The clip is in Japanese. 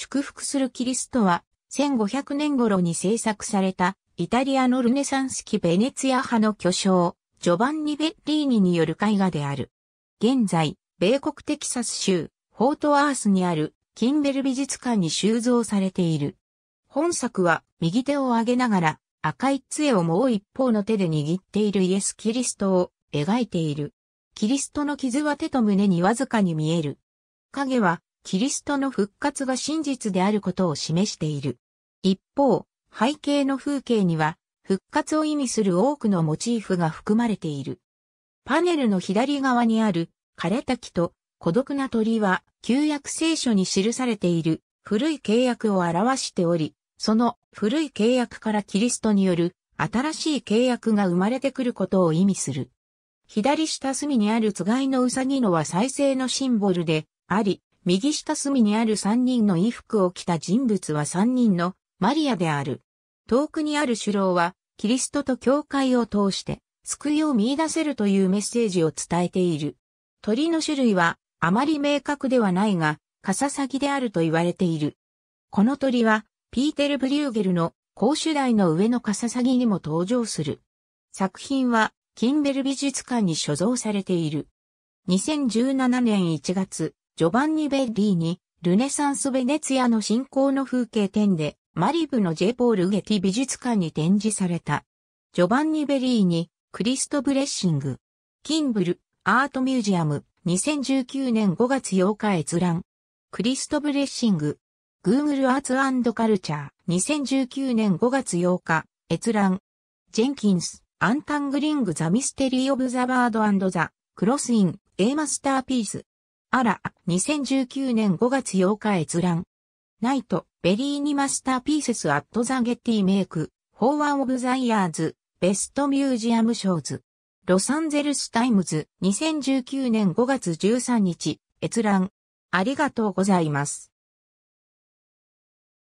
祝福するキリストは、1500年頃に制作された、イタリアのルネサンス期ベネツィア派の巨匠、ジョバンニ・ベッリーニによる絵画である。現在、米国テキサス州、フォートアースにある、キンベル美術館に収蔵されている。本作は、右手を上げながら、赤い杖をもう一方の手で握っているイエス・キリストを描いている。キリストの傷は手と胸にわずかに見える。影はキリストの復活が真実であることを示している。一方、背景の風景には、復活を意味する多くのモチーフが含まれている。パネルの左側にある、枯れた木と孤独な鳥は、旧約聖書に記されている古い契約を表しており、その古い契約からキリストによる新しい契約が生まれてくることを意味する。左下隅にあるつがいのうさぎのは再生のシンボルであり、右下隅にある三人の衣服を着た人物は三人のマリアである。遠くにある首楼は、キリストと教会を通して、救いを見出せるというメッセージを伝えている。鳥の種類は、あまり明確ではないが、カササギであると言われている。この鳥は、ピーテル・ブリューゲルの公主台の上のカササギにも登場する。作品は、キンベル美術館に所蔵されている。2017年1月、ジョバンニ・ベッリーに、ルネサンス・ベネツィアの信仰の風景展で、マリブのジェポール・ゲティ美術館に展示された。ジョバンニ・ベリーに、クリスト・ブレッシング。キンブル、アート・ミュージアム、2019年5月8日閲覧。クリスト・ブレッシング。Google ツ＆ r t s c u l t u 2019年5月8日、閲覧。ジェンキンス、アンタングリング・ザ・ミステリー・オブ・ザ・バード・ザ・クロスイン、A マスターピース。あら、2019年5月8日閲覧。ナイト、ベリーニマスターピーセスアットザゲッティメイク、法案オブザイヤーズ、ベストミュージアムショーズ。ロサンゼルスタイムズ、2019年5月13日、閲覧。ありがとうございます。